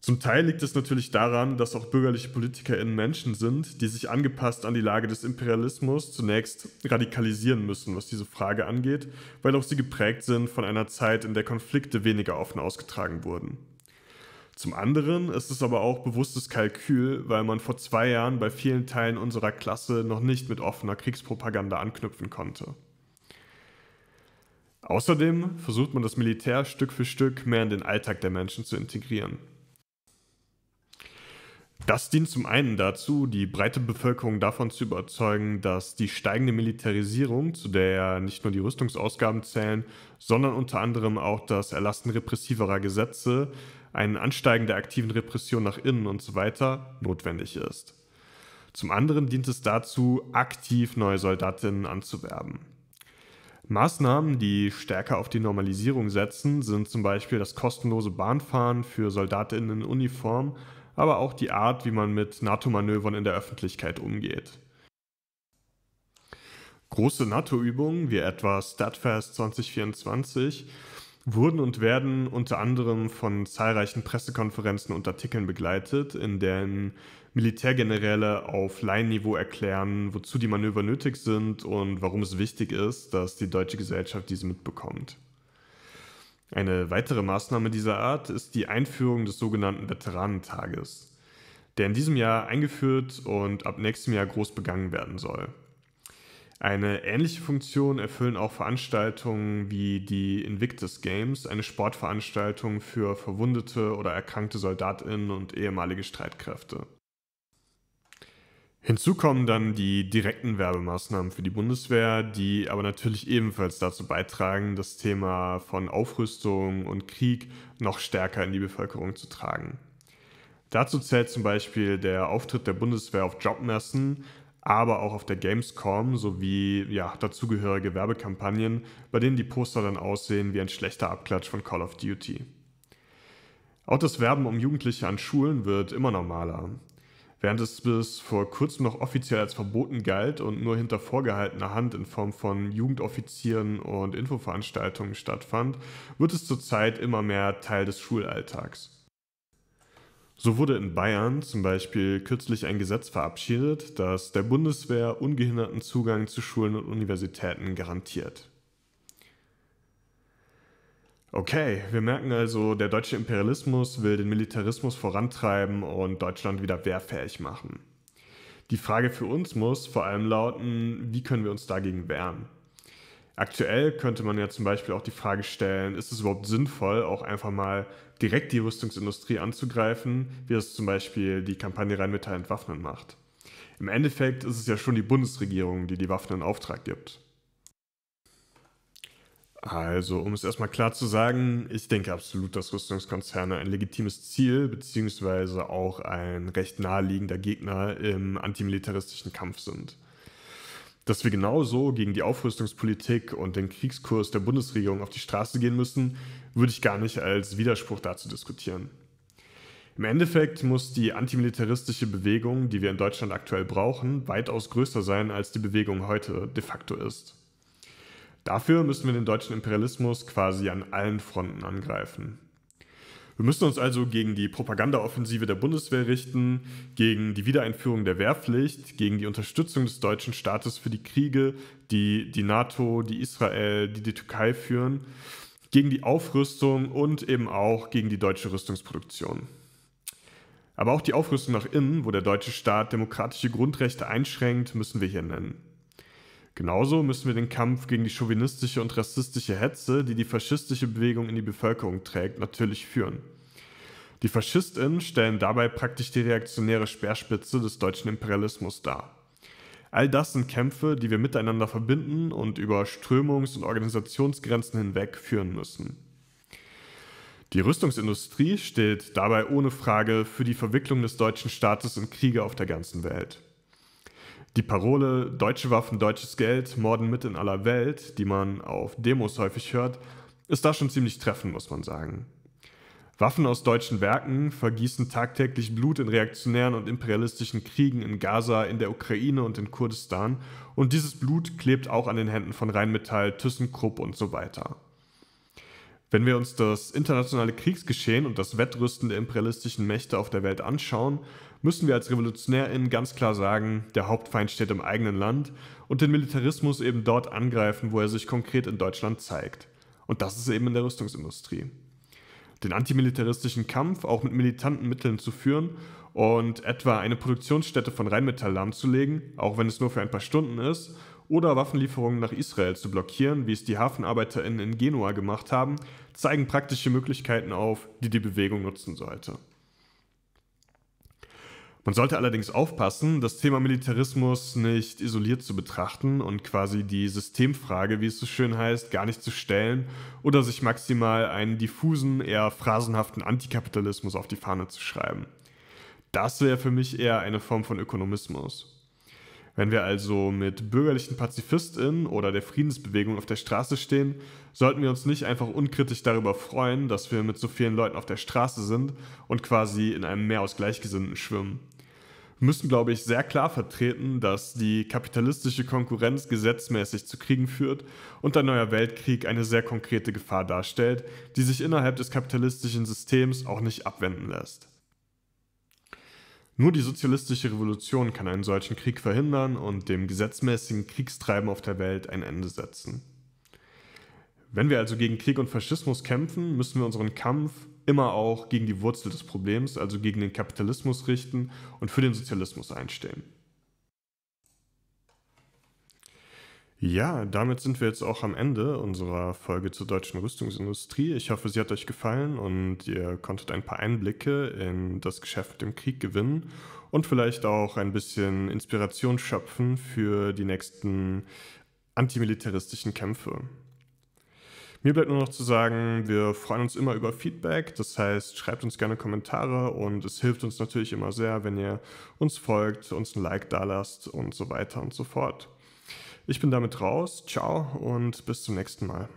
Zum Teil liegt es natürlich daran, dass auch bürgerliche PolitikerInnen Menschen sind, die sich angepasst an die Lage des Imperialismus zunächst radikalisieren müssen, was diese Frage angeht, weil auch sie geprägt sind von einer Zeit, in der Konflikte weniger offen ausgetragen wurden. Zum anderen ist es aber auch bewusstes Kalkül, weil man vor zwei Jahren bei vielen Teilen unserer Klasse noch nicht mit offener Kriegspropaganda anknüpfen konnte. Außerdem versucht man das Militär Stück für Stück mehr in den Alltag der Menschen zu integrieren. Das dient zum einen dazu, die breite Bevölkerung davon zu überzeugen, dass die steigende Militarisierung, zu der ja nicht nur die Rüstungsausgaben zählen, sondern unter anderem auch das Erlassen repressiverer Gesetze, ein Ansteigen der aktiven Repression nach innen und so weiter notwendig ist. Zum anderen dient es dazu, aktiv neue Soldatinnen anzuwerben. Maßnahmen, die stärker auf die Normalisierung setzen, sind zum Beispiel das kostenlose Bahnfahren für Soldatinnen in Uniform, aber auch die Art, wie man mit NATO-Manövern in der Öffentlichkeit umgeht. Große NATO-Übungen wie etwa Statfest 2024 wurden und werden unter anderem von zahlreichen Pressekonferenzen und Artikeln begleitet, in denen Militärgeneräle auf Laienniveau erklären, wozu die Manöver nötig sind und warum es wichtig ist, dass die deutsche Gesellschaft diese mitbekommt. Eine weitere Maßnahme dieser Art ist die Einführung des sogenannten Veteranentages, der in diesem Jahr eingeführt und ab nächstem Jahr groß begangen werden soll. Eine ähnliche Funktion erfüllen auch Veranstaltungen wie die Invictus Games, eine Sportveranstaltung für verwundete oder erkrankte Soldatinnen und ehemalige Streitkräfte. Hinzu kommen dann die direkten Werbemaßnahmen für die Bundeswehr, die aber natürlich ebenfalls dazu beitragen, das Thema von Aufrüstung und Krieg noch stärker in die Bevölkerung zu tragen. Dazu zählt zum Beispiel der Auftritt der Bundeswehr auf Jobmessen, aber auch auf der Gamescom sowie ja, dazugehörige Werbekampagnen, bei denen die Poster dann aussehen wie ein schlechter Abklatsch von Call of Duty. Auch das Werben um Jugendliche an Schulen wird immer normaler. Während es bis vor kurzem noch offiziell als verboten galt und nur hinter vorgehaltener Hand in Form von Jugendoffizieren und Infoveranstaltungen stattfand, wird es zurzeit immer mehr Teil des Schulalltags. So wurde in Bayern zum Beispiel kürzlich ein Gesetz verabschiedet, das der Bundeswehr ungehinderten Zugang zu Schulen und Universitäten garantiert. Okay, wir merken also, der deutsche Imperialismus will den Militarismus vorantreiben und Deutschland wieder wehrfähig machen. Die Frage für uns muss vor allem lauten, wie können wir uns dagegen wehren? Aktuell könnte man ja zum Beispiel auch die Frage stellen, ist es überhaupt sinnvoll, auch einfach mal direkt die Rüstungsindustrie anzugreifen, wie es zum Beispiel die Kampagne Rheinmetall entwaffnen macht. Im Endeffekt ist es ja schon die Bundesregierung, die die Waffen in Auftrag gibt. Also, um es erstmal klar zu sagen, ich denke absolut, dass Rüstungskonzerne ein legitimes Ziel bzw. auch ein recht naheliegender Gegner im antimilitaristischen Kampf sind dass wir genauso gegen die Aufrüstungspolitik und den Kriegskurs der Bundesregierung auf die Straße gehen müssen, würde ich gar nicht als Widerspruch dazu diskutieren. Im Endeffekt muss die antimilitaristische Bewegung, die wir in Deutschland aktuell brauchen, weitaus größer sein, als die Bewegung heute de facto ist. Dafür müssen wir den deutschen Imperialismus quasi an allen Fronten angreifen. Wir müssen uns also gegen die Propagandaoffensive der Bundeswehr richten, gegen die Wiedereinführung der Wehrpflicht, gegen die Unterstützung des deutschen Staates für die Kriege, die die NATO, die Israel, die die Türkei führen, gegen die Aufrüstung und eben auch gegen die deutsche Rüstungsproduktion. Aber auch die Aufrüstung nach innen, wo der deutsche Staat demokratische Grundrechte einschränkt, müssen wir hier nennen. Genauso müssen wir den Kampf gegen die chauvinistische und rassistische Hetze, die die faschistische Bewegung in die Bevölkerung trägt, natürlich führen. Die FaschistInnen stellen dabei praktisch die reaktionäre Speerspitze des deutschen Imperialismus dar. All das sind Kämpfe, die wir miteinander verbinden und über Strömungs- und Organisationsgrenzen hinweg führen müssen. Die Rüstungsindustrie steht dabei ohne Frage für die Verwicklung des deutschen Staates in Kriege auf der ganzen Welt. Die Parole Deutsche Waffen, deutsches Geld, Morden mit in aller Welt, die man auf Demos häufig hört, ist da schon ziemlich treffend, muss man sagen. Waffen aus deutschen Werken vergießen tagtäglich Blut in reaktionären und imperialistischen Kriegen in Gaza, in der Ukraine und in Kurdistan und dieses Blut klebt auch an den Händen von Rheinmetall, ThyssenKrupp und so weiter. Wenn wir uns das internationale Kriegsgeschehen und das Wettrüsten der imperialistischen Mächte auf der Welt anschauen, müssen wir als RevolutionärInnen ganz klar sagen, der Hauptfeind steht im eigenen Land und den Militarismus eben dort angreifen, wo er sich konkret in Deutschland zeigt. Und das ist eben in der Rüstungsindustrie. Den antimilitaristischen Kampf auch mit militanten Mitteln zu führen und etwa eine Produktionsstätte von Rheinmetall lahmzulegen, auch wenn es nur für ein paar Stunden ist, oder Waffenlieferungen nach Israel zu blockieren, wie es die HafenarbeiterInnen in Genua gemacht haben, zeigen praktische Möglichkeiten auf, die die Bewegung nutzen sollte. Man sollte allerdings aufpassen, das Thema Militarismus nicht isoliert zu betrachten und quasi die Systemfrage, wie es so schön heißt, gar nicht zu stellen oder sich maximal einen diffusen, eher phrasenhaften Antikapitalismus auf die Fahne zu schreiben. Das wäre für mich eher eine Form von Ökonomismus. Wenn wir also mit bürgerlichen PazifistInnen oder der Friedensbewegung auf der Straße stehen, sollten wir uns nicht einfach unkritisch darüber freuen, dass wir mit so vielen Leuten auf der Straße sind und quasi in einem Meer aus Gleichgesinnten schwimmen. Wir müssen, glaube ich, sehr klar vertreten, dass die kapitalistische Konkurrenz gesetzmäßig zu Kriegen führt und ein neuer Weltkrieg eine sehr konkrete Gefahr darstellt, die sich innerhalb des kapitalistischen Systems auch nicht abwenden lässt. Nur die sozialistische Revolution kann einen solchen Krieg verhindern und dem gesetzmäßigen Kriegstreiben auf der Welt ein Ende setzen. Wenn wir also gegen Krieg und Faschismus kämpfen, müssen wir unseren Kampf immer auch gegen die Wurzel des Problems, also gegen den Kapitalismus richten und für den Sozialismus einstehen. Ja, damit sind wir jetzt auch am Ende unserer Folge zur deutschen Rüstungsindustrie. Ich hoffe, sie hat euch gefallen und ihr konntet ein paar Einblicke in das Geschäft im Krieg gewinnen und vielleicht auch ein bisschen Inspiration schöpfen für die nächsten antimilitaristischen Kämpfe. Mir bleibt nur noch zu sagen, wir freuen uns immer über Feedback. Das heißt, schreibt uns gerne Kommentare und es hilft uns natürlich immer sehr, wenn ihr uns folgt, uns ein Like dalasst und so weiter und so fort. Ich bin damit raus. Ciao und bis zum nächsten Mal.